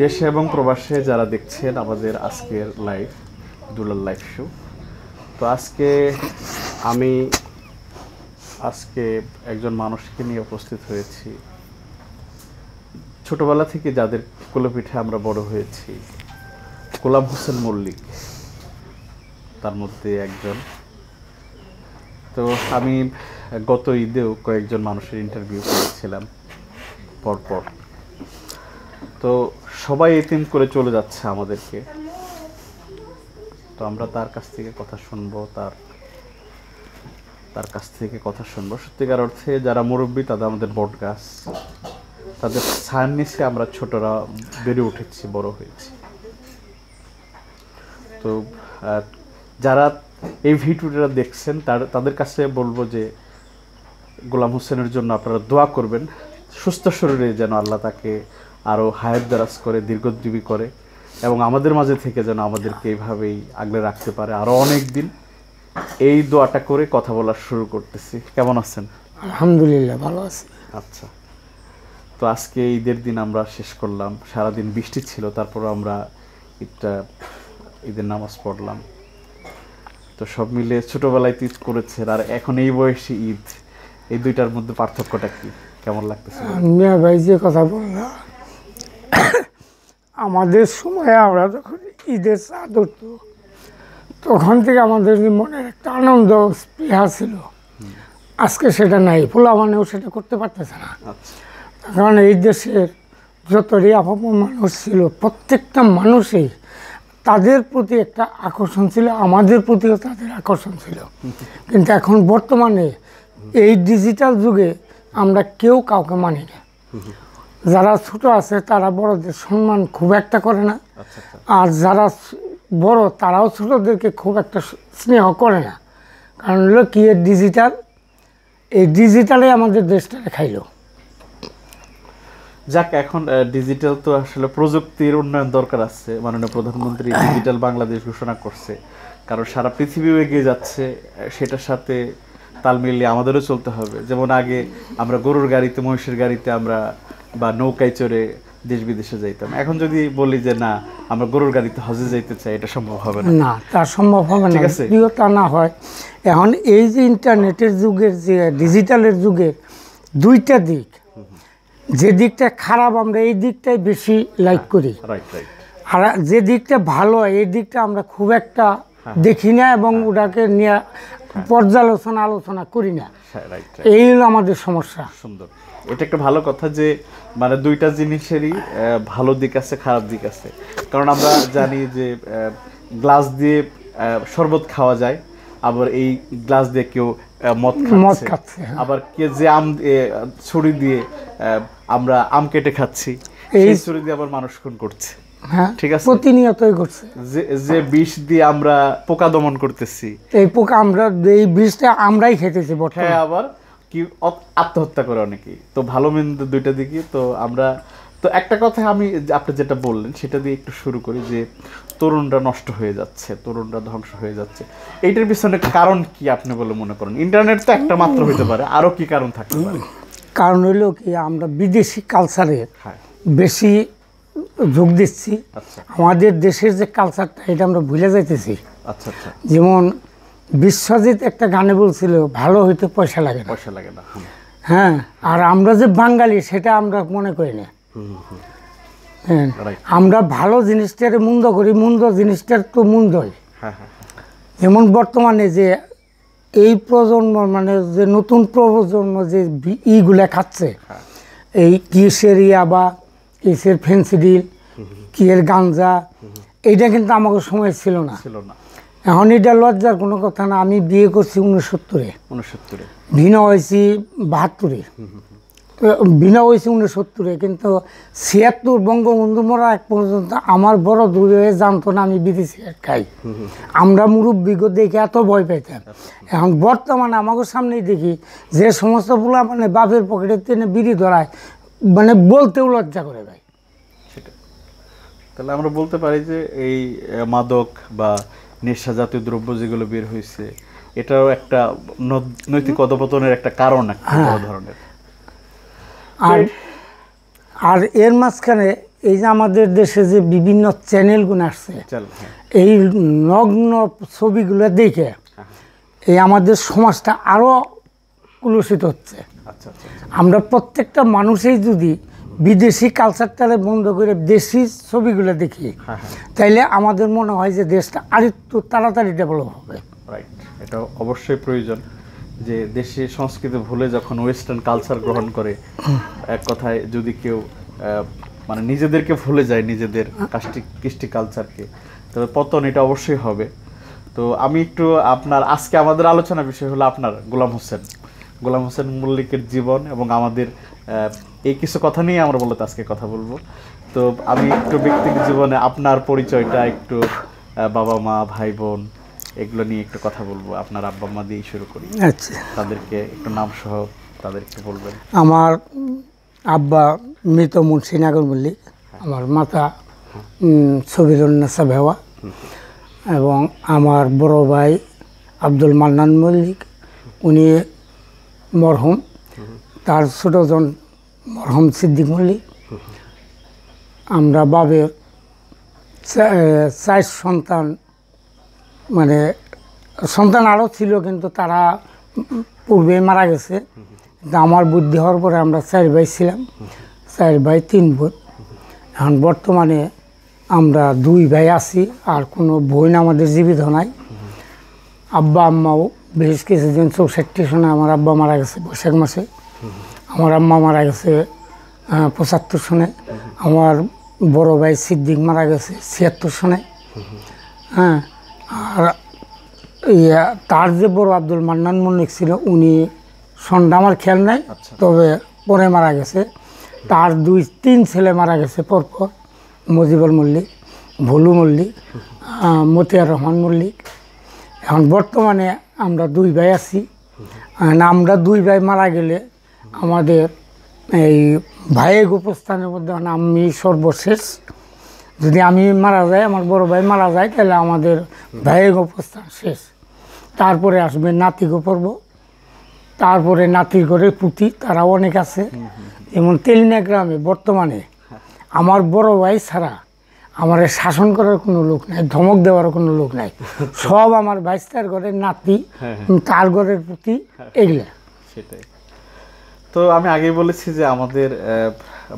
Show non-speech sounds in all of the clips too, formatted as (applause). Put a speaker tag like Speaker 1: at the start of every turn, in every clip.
Speaker 1: দেশে এবং প্রবাসে যারা দেখছেন আমাদের আজকের লাইফ দুলাল লাইফ শো তো আজকে আমি আজকে একজন মানুষকে নিয়ে উপস্থিত হয়েছি ছোটবেলা থেকে যাদের কোলপিঠে আমরা বড় হয়েছি গোলাম হোসেন মল্লিক তার মধ্যে একজন তো আমি গত ঈদেও কয়েকজন মানুষের ইন্টারভিউ করেছিলাম পরপর তো সবাই এতিম করে চলে যাচ্ছে আমাদেরকে তো আমরা তার কাছ থেকে কথা শুনবো তার তার কাছ থেকে কথা শুনবো সত্যিকার অর্থে যারা মুরব্বী তাদের আমাদের বট গাছ তাদের ছায়ার নিচে আমরা ছোটরা বেড়ে উঠেছি বড় হয়েছি তো যারা এই ভিডিওটা দেখছেন তার তাদের কাছে বলবো যে গোলাম হোসেনের জন্য আপনারা দোয়া করবেন সুস্থ শরীরে যেন আল্লাহ তাকে আরও হায়াত দারাজ করে দীর্ঘজীবী করে এবং আমাদের মাঝে থেকে যেন আমাদেরকে এইভাবেই আগলে রাখতে পারে আরও অনেক দিন এই দোয়াটা করে কথা বলা শুরু করতেছি কেমন আছেন
Speaker 2: আলহামদুলিল্লাহ ভালো আছি
Speaker 1: আচ্ছা তো আজকে ঈদের দিন আমরা শেষ করলাম সারাদিন বৃষ্টি ছিল তারপর আমরা ঈদটা ঈদের নামাজ পড়লাম তো সব মিলে ছোটোবেলায় ঈদ করেছেন আর এখন এই বয়সে ঈদ এই দুইটার মধ্যে পার্থক্যটা কি কেমন লাগতেছে
Speaker 2: ভাই যে কথা বললাম আমাদের সময়ে আমরা যখন ঈদের চাঁদ উঠত তখন থেকে আমাদের মনের একটা আনন্দ স্পৃহা ছিল আজকে সেটা নাই পোলা মানেও সেটা করতে পারতেছে না আচ্ছা। কারণ এই দেশের যত রিয়াপম মানুষ ছিল প্রত্যেকটা মানুষই তাদের প্রতি একটা আকর্ষণ ছিল আমাদের প্রতিও তাদের আকর্ষণ ছিল কিন্তু এখন বর্তমানে এই ডিজিটাল যুগে আমরা কেউ কাউকে মানি না যারা ছোট আছে তারা বড়দের সম্মান খুব একটা করে না আচ্ছা, আচ্ছা। আর যারা বড় তারাও ছোটদেরকে খুব একটা স্নেহ করে না কারণ হলো কি ডিজিটাল এই ডিজিটালে আমাদের দেশটা খাইলো যাক
Speaker 1: এখন ডিজিটাল তো আসলে প্রযুক্তির উন্নয়ন দরকার আছে মাননীয় প্রধানমন্ত্রী ডিজিটাল বাংলাদেশ ঘোষণা করছে কারণ সারা পৃথিবীও এগিয়ে যাচ্ছে সেটার সাথে তাল মিলিয়ে আমাদেরও চলতে হবে যেমন আগে আমরা গরুর গাড়িতে মহিষের গাড়িতে আমরা বা নৌকায় চড়ে দেশ বিদেশে যাইতাম এখন যদি বলি যে না আমরা গরুর গাড়িতে হজে যাইতে চাই এটা সম্ভব
Speaker 3: হবে না
Speaker 2: না তা সম্ভব হবে না যদিও তা না হয় এখন এই যে ইন্টারনেটের যুগের যে ডিজিটালের যুগের দুইটা দিক যে দিকটা খারাপ আমরা এই দিকটাই বেশি লাইক হ্যাঁ, করি আর যে দিকটা ভালো এই দিকটা আমরা খুব একটা হ্যাঁ। দেখি না এবং হ্যাঁ। ওটাকে নিয়ে পর্যালোচনা আলোচনা করি না এই হলো আমাদের সমস্যা সুন্দর
Speaker 1: এটা একটা ভালো কথা যে মানে দুইটা জিনিসেরই ভালো দিক আছে খারাপ দিক আছে কারণ আমরা জানি যে গ্লাস দিয়ে শরবত খাওয়া যায় আবার এই গ্লাস দিয়ে কেউ মদ খাচ্ছে হ্যাঁ। আবার কে যে আম ছুরি দিয়ে আমরা আম কেটে খাচ্ছি এই ছুরি দিয়ে আবার মানুষ খুন করছে হ্যাঁ, ঠিক আছে
Speaker 2: প্রতিনিয়তই ঘটছে
Speaker 1: যে যে বিষ দিয়ে আমরা পোকা দমন করতেছি
Speaker 2: এই পোকা আমরা এই বিষটা আমরাই খেতেছি বর্তমানে হ্যাঁ,
Speaker 1: আবার কি আত্মহত্যা করে অনেকেই তো ভালো মন্দ দুইটা দিকে তো আমরা তো একটা কথা আমি আপনি যেটা বললেন সেটা দিয়ে একটু শুরু করি যে তরুণরা নষ্ট হয়ে যাচ্ছে তরুণরা ধ্বংস হয়ে যাচ্ছে এইটার পিছনে কারণ কি আপনি বলে মনে করেন ইন্টারনেট তো একটা মাত্র হইতে পারে আরও কি কারণ থাকতে পারে
Speaker 2: কারণ হলো কি আমরা বিদেশি কালচারে হ্যাঁ। বেশি যোগ দিচ্ছি আচ্ছা। আমাদের দেশের যে কালচারটা এটা আমরা ভুলে যাইতেছি আচ্ছা আচ্ছা যেমন বিশ্বজিৎ একটা গানে বলছিল ভালো হইতে পয়সা লাগে পয়সা লাগে না হ্যাঁ আর আমরা যে বাঙালি সেটা আমরা মনে করি না হ্যাঁ, আমরা ভালো জিনিসটার মন্দ করি মন্দ জিনিসটার তো মন্দই হ্যাঁ, হ্যাঁ, যেমন বর্তমানে যে এই প্রজন্ম মানে যে নতুন প্রজন্ম যে ইগুলা খাচ্ছে এই কিসের ইয়াবা কিসের ফেন্সিডিল কিয়ের গাঞ্জা এইটা কিন্তু আমাকে সময় ছিল না ছিল না এখন এটা লজ্জার কোনো কথা না আমি বিয়ে করছি উনসত্তরে উনসত্তরে ভিনা হয়েছি বাহাত্তরে বিনা হয়েছি উনসত্তরে কিন্তু ছিয়াত্তর বঙ্গবন্ধু মরা এক পর্যন্ত আমার বড় দূরে জানতো না আমি বিদেশি খাই আমরা মুরব্বিগ দেখে এত ভয় পাইতাম এখন বর্তমানে আমাকে সামনেই দেখি যে সমস্ত পোলা মানে বাপের পকেটে টেনে বিড়ি ধরায় মানে বলতেও লজ্জা করে ভাই
Speaker 1: তাহলে আমরা বলতে পারি যে এই মাদক বা নেশা জাতীয় দ্রব্য যেগুলো বের হয়েছে এটাও একটা নৈতিক অধপতনের একটা কারণ হ্যাঁ। ধরনের
Speaker 2: আর আর এর মাঝখানে এই যে আমাদের দেশে যে বিভিন্ন চ্যানেলগুলো আসছে হ্যাঁ। এই নগ্ন ছবিগুলো দেখে হ্যাঁ, এই আমাদের সমাজটা আরও কুলুষিত হচ্ছে আচ্ছা, আচ্ছা, আচ্ছা। আমরা প্রত্যেকটা মানুষেই যদি বিদেশি কালচারটারে বন্ধ করে দেশি ছবিগুলো দেখি হ্যাঁ, হ্যাঁ। তাইলে আমাদের মনে হয় যে দেশটা আরেকটু তাড়াতাড়ি ডেভেলপ
Speaker 1: হবে রাইট এটা অবশ্যই প্রয়োজন যে দেশি সংস্কৃতি ভুলে যখন ওয়েস্টার্ন কালচার গ্রহণ করে এক কথায় যদি কেউ মানে নিজেদেরকে ভুলে যায় নিজেদের কাষ্টি কৃষ্টি কালচারকে তবে পতন এটা অবশ্যই হবে তো আমি একটু আপনার আজকে আমাদের আলোচনা বিষয় হলো আপনার গোলাম হোসেন গোলাম হোসেন মল্লিকের জীবন এবং আমাদের এই কিছু কথা নিয়ে আমরা বলতে আজকে কথা বলবো তো আমি একটু ব্যক্তিগত জীবনে আপনার পরিচয়টা একটু বাবা মা ভাই বোন এগুলো নিয়ে একটু কথা বলবো আপনার আব্বা মা দিয়ে শুরু করি আচ্ছা তাদেরকে একটু নাম সহ তাদেরকে বলবেন
Speaker 2: আমার আব্বা মৃত মুন্সি নাগর মল্লিক হ্যাঁ। আমার মাতা সবিরুন্নেসা ভেওয়া এবং আমার বড় ভাই আব্দুল মান্নান মল্লিক উনি মরহুম তার জন মরহম সিদ্দিক মল্লিক আমরা বাবের চার সন্তান মানে সন্তান আরও ছিল কিন্তু তারা পূর্বে মারা গেছে কিন্তু আমার বুদ্ধি হওয়ার পরে আমরা চার ভাই ছিলাম চার ভাই তিন বোন এখন বর্তমানে আমরা দুই ভাই আছি আর কোনো বোন আমাদের জীবিত নাই আব্বা আম্মাও বেশ কিছুদিন চৌষট্টি শোনা আমার আব্বা মারা গেছে বৈশাখ মাসে আমার আম্মা মারা গেছে পঁচাত্তর সনে আমার বড় ভাই সিদ্দিক মারা গেছে ছিয়াত্তর সনে হ্যাঁ আর ইয়া তার যে বড় আব্দুল মান্নান মল্লিক ছিল উনি সন্ডা আমার খেয়াল নাই আচ্ছা। তবে পরে মারা গেছে তার দুই তিন ছেলে মারা গেছে পরপর মজিবুল মল্লিক ভুলু মল্লিক মতিয়ার রহমান মল্লিক এখন বর্তমানে আমরা দুই ভাই আছি আমরা দুই ভাই মারা গেলে আমাদের এই ভাইয়ের উপস্থানের মধ্যে মানে আমি সর্বশেষ যদি আমি মারা যাই আমার বড় ভাই মারা যায় তাহলে আমাদের ভাইয়ের উপস্থান শেষ তারপরে আসবে নাতি গোপর্ব তারপরে নাতির ঘরে পুঁতি তারা অনেক আছে যেমন তেলিনা গ্রামে বর্তমানে আমার বড় ভাই ছাড়া আমার শাসন করার কোনো লোক নাই ধমক দেওয়ার কোনো লোক নাই সব আমার ভাইস্তার ঘরের নাতি হ্যাঁ, হ্যাঁ। তার ঘরের পুঁতি এগুলা
Speaker 1: সেটাই তো আমি আগেই বলেছি যে আমাদের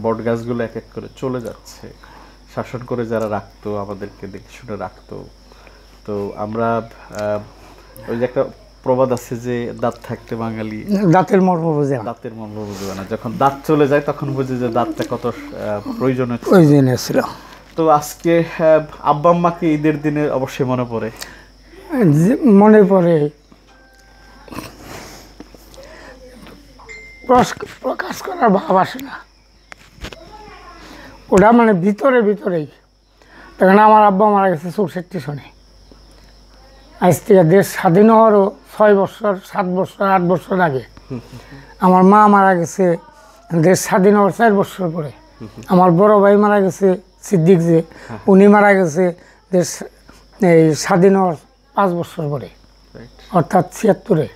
Speaker 1: বট গাছগুলো এক এক করে চলে যাচ্ছে শাসন করে যারা রাখতো আমাদেরকে দেখে শুনে রাখতো তো আমরা ওই যে একটা প্রবাদ আছে যে দাঁত থাকতে বাঙালি দাঁতের মর্ম বুঝে দাঁতের মর্ম বুঝবে না যখন দাঁত চলে যায় তখন বুঝে যে দাঁতটা কত প্রয়োজনীয় প্রয়োজনীয় ছিল তো আজকে আব্বা আম্মাকে ঈদের দিনে অবশ্যই মনে পড়ে
Speaker 2: মনে পড়ে প্রকাশ করার ভাব আসে না ওটা মানে ভিতরে ভিতরেই দেখেন আমার আব্বা মারা গেছে চৌষট্টি সনে আজ থেকে দেশ স্বাধীন হওয়ারও ছয় বছর সাত বছর আট বছর আগে আমার মা মারা গেছে দেশ স্বাধীন হওয়ার চার বছর পরে আমার বড় ভাই মারা গেছে সিদ্দিক যে উনি মারা গেছে দেশ এই স্বাধীন হওয়ার পাঁচ বছর পরে অর্থাৎ ছিয়াত্তরে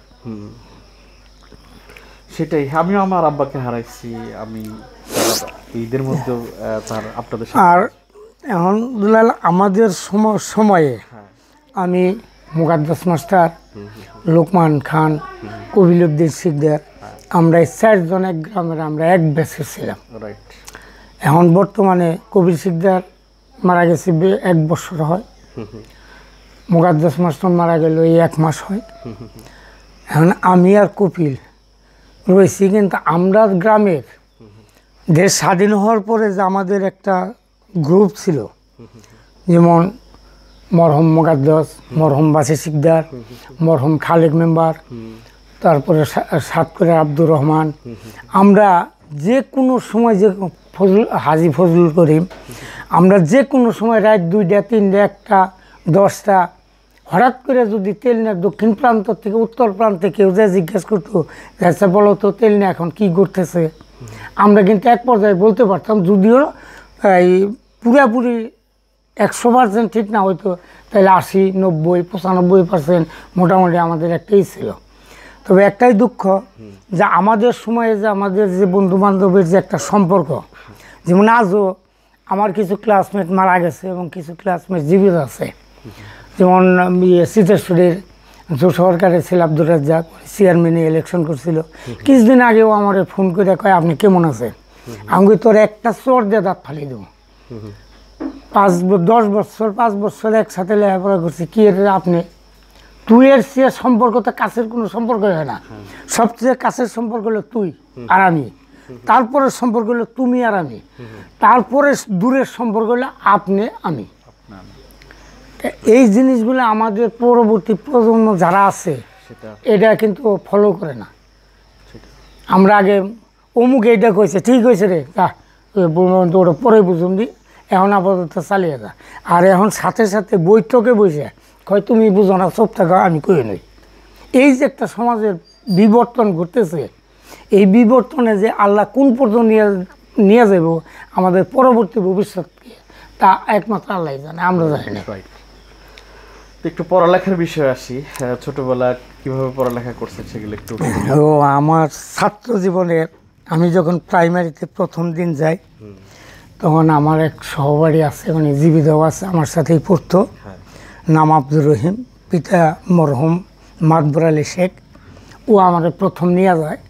Speaker 1: সেটাই আমি আমার আব্বাকে হারাইছি আমি ঈদের মধ্যে তার আপনাদের আর
Speaker 2: এখন দুলাল আমাদের সময়ে হ্যাঁ। আমি মুকাদ্দাস মাস্টার লোকমান খান কবিলুদ্দিন শিকদার হ্যাঁ। আমরা চারজন এক গ্রামের আমরা এক ব্যাচে ছিলাম এখন বর্তমানে কবির শিকদার মারা গেছে এক বছর হয় মুকাদ্দাস মাস্টার মারা গেল এই এক মাস হয় (laughs) এখন আমি আর কপিল রয়েছি কিন্তু আমরা গ্রামের দেশ স্বাধীন হওয়ার পরে যে আমাদের একটা গ্রুপ ছিল যেমন মরহম মোকাদ্দস মরহম বাসি সিকদার মরহম খালেক মেম্বার তারপরে সাতকরে আব্দুর রহমান আমরা যে কোনো সময় যে ফজল হাজি ফজলুল করিম আমরা যে কোনো সময় রাত দুইটা তিনটা একটা দশটা হঠাৎ করে যদি তেল নেয় দক্ষিণ প্রান্ত থেকে উত্তর প্রান্তে কেউ যে জিজ্ঞেস করতো যাচ্ছে বলো তো তেল নিয়ে এখন কি করতেছে আমরা কিন্তু এক পর্যায়ে বলতে পারতাম যদিও এই পুরাপুরি একশো পার্সেন্ট ঠিক না হয়তো তাহলে আশি নব্বই পঁচানব্বই পার্সেন্ট মোটামুটি আমাদের একটাই ছিল তবে একটাই দুঃখ যে আমাদের সময়ে যে আমাদের যে বন্ধু বান্ধবের যে একটা সম্পর্ক যেমন আজও আমার কিছু ক্লাসমেট মারা গেছে এবং কিছু ক্লাসমেট জীবিত আছে যেমন ইয়ে শীতেশ্বরীর যে সরকারের ছিল আব্দুর রাজ্জাক চেয়ারম্যানে ইলেকশন করছিল কিছুদিন আগেও আমার ফোন করে কয় আপনি কেমন আছেন আমি তোর একটা চোর দিয়ে দাঁত ফালিয়ে দেবো পাঁচ দশ বছর পাঁচ বছর একসাথে লেখাপড়া করছি কি আপনি তুই এর সে সম্পর্ক তো কাছের কোনো সম্পর্ক হয় না সবচেয়ে কাছের সম্পর্ক হলো তুই আর আমি তারপরের সম্পর্ক হলো তুমি আর আমি তারপরে দূরের সম্পর্ক হলো আপনি আমি এই জিনিসগুলো আমাদের পরবর্তী প্রজন্ম যারা আছে এটা কিন্তু ফলো করে না আমরা আগে অমুক এইটা কইছে ঠিক হয়েছে রে তা পরে বুঝুন দি এখন আপাতত চালিয়ে যা আর এখন সাথে সাথে বৈঠকে বসে কয় তুমি বুঝো না সব থাকো আমি কই নই এই যে একটা সমাজের বিবর্তন ঘটতেছে এই বিবর্তনে যে আল্লাহ কোন পর্যন্ত নিয়ে নিয়ে যাব আমাদের পরবর্তী ভবিষ্যৎকে তা একমাত্র আল্লাহ জানে আমরা জানি না
Speaker 1: একটু পড়ালেখার বিষয়ে আসি ছোটবেলা কিভাবে পড়ালেখা করছেন সেগুলো একটু
Speaker 2: ও আমার ছাত্র জীবনে আমি যখন প্রাইমারিতে প্রথম দিন যাই তখন আমার এক সহবাড়ি আছে মানে জীবিত আছে আমার সাথেই পড়তো হ্যাঁ। নাম আব্দুর রহিম পিতা মরহুম মাতবর আলী শেখ ও আমার প্রথম নিয়ে যায়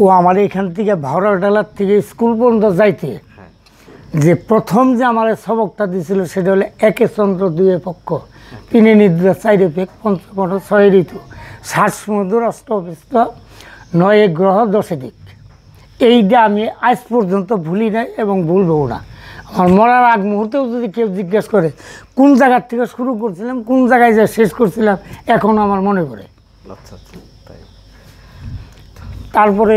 Speaker 2: ও আমার এখান থেকে ভাওড়াডালার থেকে স্কুল পর্যন্ত যাইতে হ্যাঁ। যে প্রথম যে আমার সবকটা দিয়েছিল সেটা হলো একে চন্দ্র দুয়ে পক্ষ তিনি নিদ্রা চারি পেক পঞ্চকোণ ছয় ঋতু সাত সমুদ্র অষ্টবিস্ত নয় গ্রহ দশে দিক এইটা আমি আজ পর্যন্ত ভুলি নাই এবং ভুলবও না আমার মরার আগ মুহূর্তেও যদি কেউ জিজ্ঞেস করে কোন জায়গার থেকে শুরু করছিলাম কোন জায়গায় যা শেষ করছিলাম এখন আমার মনে পড়ে আচ্ছা, আচ্ছা, তারপরে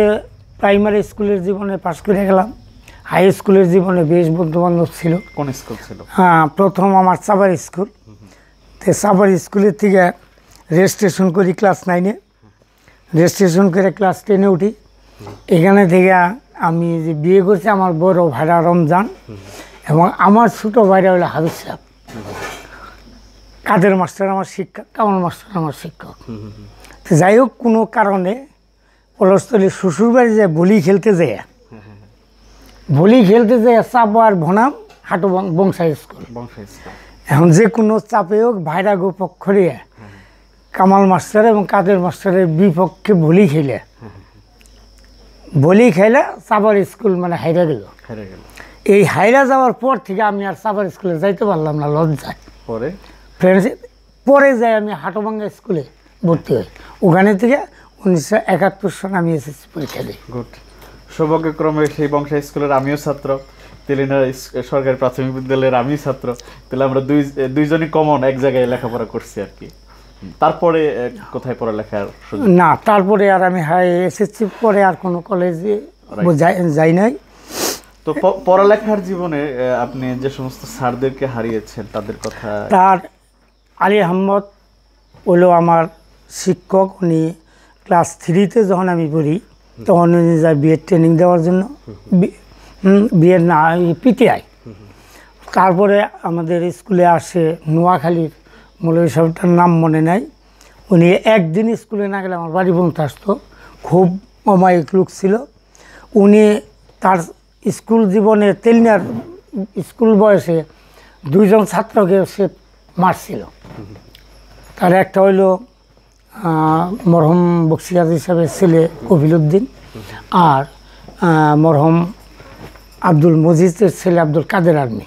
Speaker 2: প্রাইমারি স্কুলের জীবনে পাশ করে গেলাম হাই স্কুলের জীবনে বেশ বন্ধুবান্ধব ছিল কোন স্কুল ছিল হ্যাঁ প্রথম আমার সাবার স্কুল তো সাবার স্কুলের থেকে রেজিস্ট্রেশন করি ক্লাস নাইনে রেজিস্ট্রেশন করে ক্লাস টেনে উঠি এখানে থেকে আমি যে বিয়ে করছি আমার বড় ভাইরা রমজান এবং আমার ছোটো ভাইরা হলো হাবিজ সাহেব কাদের মাস্টার আমার শিক্ষক কামাল মাস্টার আমার শিক্ষক তো যাই হোক কোনো কারণে পলস্তলী শ্বশুরবাড়ি যায় বলি খেলতে যায় বলি খেলতে যায় সাপ আর ভনাম হাটো বংশাই স্কুল স্কুল এখন যে কোনো চাপে হোক ভাইরা পক্ষরিয়া কামাল মাস্টার এবং কাদের মাস্টারের বিপক্ষে বলি খেলে বলি খেলে সাবার স্কুল মানে হাইরা গেল এই হাইরা যাওয়ার পর থেকে আমি আর সাবার স্কুলে যাইতে পারলাম না লজ্জায় পরে ফ্রেন্ডস পরে যাই আমি হাটোবাঙ্গা স্কুলে ভর্তি হই ওখানে থেকে উনিশশো একাত্তর সনে আমি এসএসসি পরীক্ষা দিই
Speaker 1: গুড সৌভাগ্যক্রমে সেই বংশ স্কুলের আমিও ছাত্র সরকারি প্রাথমিক বিদ্যালয়ের আমি ছাত্র তাহলে আমরা দুই দুইজনই কমন এক জায়গায় লেখাপড়া করছি আর কি তারপরে কোথায় পড়ালেখার না
Speaker 2: তারপরে আর আমি হাই এসএসসি পরে আর কোনো কলেজে যাই নাই তো
Speaker 1: পড়ালেখার জীবনে আপনি যে সমস্ত স্যারদেরকে হারিয়েছেন তাদের কথা তার
Speaker 2: আলী আহম্মদ হলো আমার শিক্ষক উনি ক্লাস থ্রিতে যখন আমি পড়ি তখন উনি যায় বিএড ট্রেনিং দেওয়ার জন্য বিয়ের না পিটিআই তারপরে আমাদের স্কুলে আসে নোয়াখালীর মৌলী সাহেবটার নাম মনে নাই উনি একদিন স্কুলে না গেলে আমার বাড়ি পর্যন্ত আসতো খুব অমায়িক লোক ছিল উনি তার স্কুল জীবনে তেলিনার স্কুল বয়সে দুইজন ছাত্রকে সে মারছিল তার একটা হইল মরহম বক্সিয়াজ হিসাবে ছেলে কফিলুদ্দিন আর মরহম আব্দুল মজিদের ছেলে আব্দুল কাদের আর্মি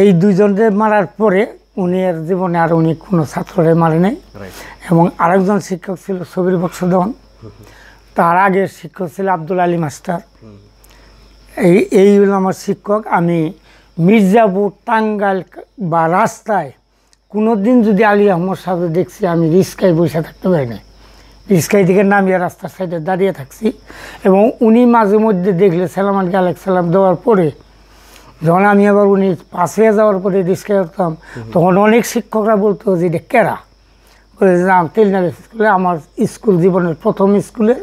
Speaker 2: এই দুইজনদের মারার পরে উনি আর জীবনে আর উনি কোনো ছাত্ররে মারে নাই এবং আরেকজন শিক্ষক ছিল সবির বক্সধন তার আগের শিক্ষক ছিল আব্দুল আলী মাস্টার এই এই হল আমার শিক্ষক আমি মির্জাপুর টাঙ্গাইল বা রাস্তায় কোনো দিন যদি আলী আহমদ সাহেব দেখছি আমি রিস্কায় বসে থাকতে পারি না রিস্কাই থেকে নামিয়ে রাস্তার সাইডে দাঁড়িয়ে থাকছি এবং উনি মাঝে মধ্যে দেখলে সালামানকে আলেক সালাম দেওয়ার পরে যখন আমি আবার উনি পাশে যাওয়ার পরে রিস্কাই উঠতাম তখন অনেক শিক্ষকরা বলতো যে এটা কেরা বলে যে স্কুলে আমার স্কুল জীবনের প্রথম স্কুলে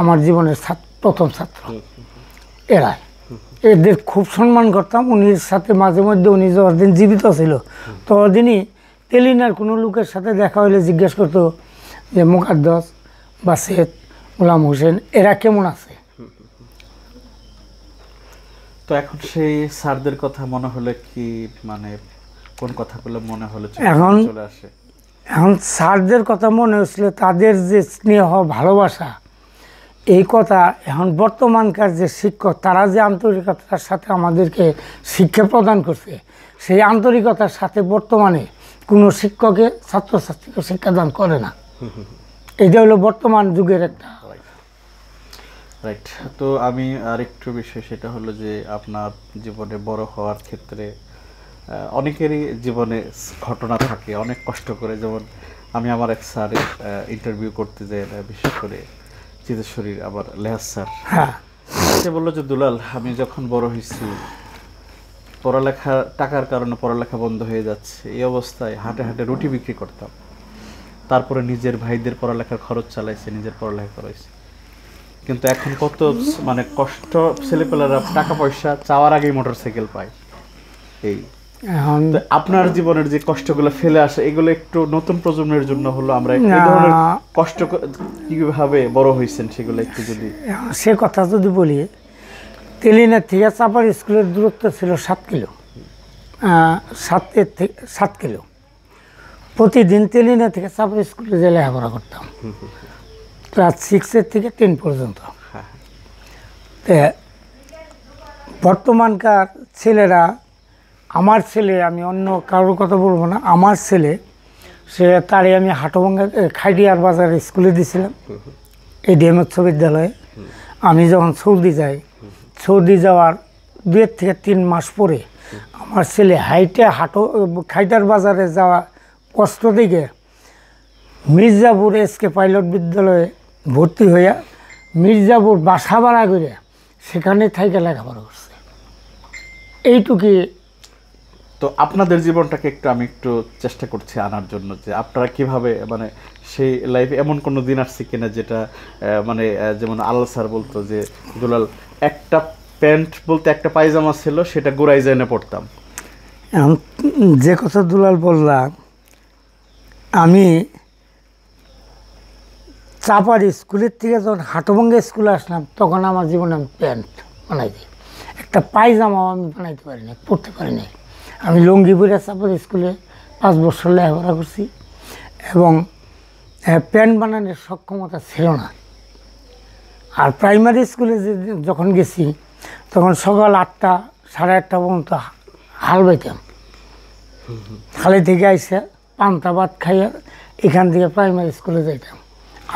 Speaker 2: আমার জীবনের প্রথম ছাত্র এরা এদের খুব সম্মান করতাম উনির সাথে মাঝে মধ্যে উনি দিন জীবিত ছিল ততদিনই তেলিনার কোনো লোকের সাথে দেখা হলে জিজ্ঞেস করতো যে মুকাদ্দস বা সেদ গোলাম হোসেন এরা কেমন আছে
Speaker 1: তো এখন সেই স্যারদের কথা মনে হলে কি মানে কোন কথাগুলো মনে হলে এখন
Speaker 2: এখন স্যারদের কথা মনে হচ্ছিল তাদের যে স্নেহ ভালোবাসা এই কথা এখন বর্তমানকার যে শিক্ষক তারা যে আন্তরিকতার সাথে আমাদেরকে শিক্ষা প্রদান করছে সেই আন্তরিকতার সাথে বর্তমানে কোনো শিক্ষকে ছাত্রছাত্রীকে শিক্ষাদান করে না এটা হলো বর্তমান যুগের একটা
Speaker 1: রাইট তো আমি আরেকটু বিষয় সেটা হলো যে আপনার জীবনে বড় হওয়ার ক্ষেত্রে অনেকেরই জীবনে ঘটনা থাকে অনেক কষ্ট করে যেমন আমি আমার এক স্যারের ইন্টারভিউ করতে যাই বিশেষ করে চিতেশ্বরীর আবার লেহাজ স্যার হ্যাঁ। সে বললো যে দুলাল আমি যখন বড় হয়েছি পড়ালেখা টাকার কারণে পড়ালেখা বন্ধ হয়ে যাচ্ছে এই অবস্থায় হাটে হাটে রুটি বিক্রি করতাম তারপরে নিজের ভাইদের পড়ালেখার খরচ চালাইছে নিজের পড়ালেখা করাইছে কিন্তু এখন কত মানে কষ্ট ছেলেপেলারা টাকা পয়সা চাওয়ার আগেই মোটরসাইকেল পায় এই আপনার জীবনের যে কষ্টগুলো ফেলে আসে এগুলো একটু নতুন প্রজন্মের জন্য হলো আমরা কষ্ট কিভাবে বড় হয়েছেন সেগুলো একটু যদি
Speaker 2: সে কথা যদি বলি তেলিনা থেকে চাপার স্কুলের দূরত্ব ছিল সাত কিলো সাত সাত কিলো প্রতিদিন তেলিনা থেকে সাপর স্কুলে যে লেখাপড়া করতাম ক্লাস সিক্সের থেকে টেন পর্যন্ত বর্তমানকার ছেলেরা আমার ছেলে আমি অন্য কারোর কথা বলবো না আমার ছেলে সে তারে আমি হাটভঙ্গা খাইডিয়ার বাজার স্কুলে দিয়েছিলাম ডিএম উচ্চ বিদ্যালয়ে আমি যখন সৌদি যাই সৌদি যাওয়ার দুয়ের থেকে তিন মাস পরে আমার ছেলে হাইটে হাটো খাইটার বাজারে যাওয়া অষ্ট দিকে মির্জাপুর এসকে পাইলট বিদ্যালয়ে ভর্তি হইয়া মির্জাপুর বাসা ভাড়া করে সেখানে থাইকে লেখাপড়া করছে এইটুকুই
Speaker 1: তো আপনাদের জীবনটাকে একটু আমি একটু চেষ্টা করছি আনার জন্য যে আপনারা কিভাবে মানে সেই লাইফে এমন কোনো দিন আসছে কিনা যেটা মানে যেমন আল্লাহ স্যার বলতো যে দুলাল একটা প্যান্ট বলতে একটা পায়জামা ছিল সেটা গোড়ায় জেনে পড়তাম
Speaker 2: যে কথা দুলাল বললাম আমি চাপার স্কুলের থেকে যখন হাটবঙ্গে স্কুলে আসলাম তখন আমার জীবনে আমি প্যান্ট বানাইছি একটা পায়জামাও আমি বানাইতে পারিনি পড়তে পারিনি আমি লঙ্গিপুরে চাপার স্কুলে পাঁচ বছর লেখাপড়া করছি এবং প্যান্ট বানানোর সক্ষমতা ছিল না আর প্রাইমারি স্কুলে যে যখন গেছি তখন সকাল আটটা সাড়ে আটটা পর্যন্ত হাল বাইতাম হালে থেকে আইসা পান্তা ভাত খাইয়া এখান থেকে প্রাইমারি স্কুলে যাইতাম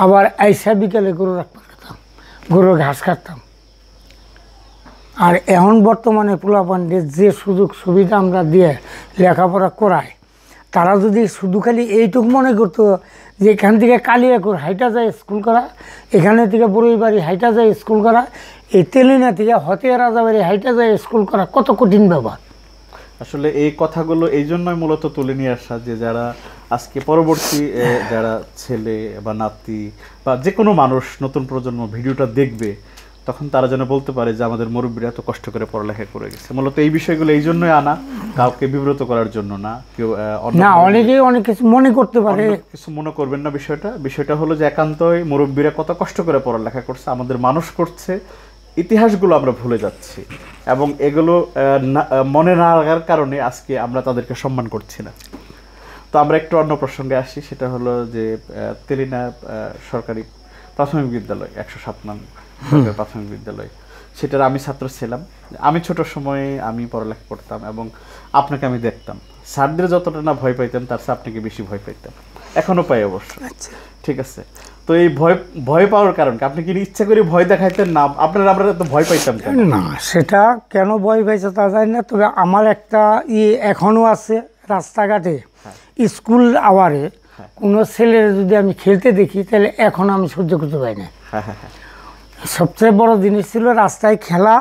Speaker 2: আবার আইসা বিকেলে গরু রাখতে খেতাম গরুর ঘাস খাতাম আর এখন বর্তমানে পোলাপানদের যে সুযোগ সুবিধা আমরা দিয়ে লেখাপড়া করাই তারা যদি শুধু খালি এইটুকু মনে করতো যে এখান থেকে কালিয়াকুর হাইটা যায় স্কুল করা এখানে থেকে বড়ইবাড়ি হাইটা যায় স্কুল করা এই তেলিনা থেকে হতে রাজাবাড়ি হাইটা যায় স্কুল করা কত কঠিন ব্যাপার
Speaker 1: আসলে এই কথাগুলো এই জন্যই মূলত তুলে নিয়ে আসা যে যারা আজকে পরবর্তী যারা ছেলে বা নাতি বা যে কোনো মানুষ নতুন প্রজন্ম ভিডিওটা দেখবে তখন তারা যেন বলতে পারে যে আমাদের মুরব্বীরা এত কষ্ট করে পড়ালেখা করে গেছে মূলত এই বিষয়গুলো এই জন্যই আনা কাউকে বিব্রত করার জন্য না কেউ না অনেকেই অনেক কিছু মনে করতে পারে কিছু মনে করবেন না বিষয়টা বিষয়টা হলো যে একান্তই মুরব্বীরা কত কষ্ট করে পড়ালেখা করছে আমাদের মানুষ করছে ইতিহাসগুলো আমরা ভুলে যাচ্ছি এবং এগুলো মনে না রাখার কারণে আজকে আমরা তাদেরকে সম্মান করছি না তো আমরা একটু অন্য প্রসঙ্গে আসি সেটা হলো যে তেলিনা সরকারি প্রাথমিক বিদ্যালয় একশো সাত নাম প্রাথমিক বিদ্যালয় সেটার আমি ছাত্র ছিলাম আমি ছোট সময়ে আমি পড়ালেখা করতাম এবং আপনাকে আমি দেখতাম স্যারদের যতটা না ভয় পাইতাম তার চেয়ে আপনাকে বেশি ভয় পাইতাম এখনও পাই অবশ্য আচ্ছা। ঠিক আছে তো এই ভয় ভয় পাওয়ার কারণ আপনি কি ইচ্ছা করে ভয় দেখাইতেন না আপনারা আমরা তো ভয় পাইতাম
Speaker 2: না সেটা কেন ভয় পাইছে তা জানি না তবে আমার একটা ই এখনও আছে রাস্তাঘাটে হ্যাঁ। স্কুল আওয়ারে হ্যাঁ। কোনো ছেলের যদি আমি খেলতে দেখি তাহলে এখন আমি সহ্য করতে পারি না হ্যাঁ, সবচেয়ে বড় জিনিস ছিল রাস্তায় খেলা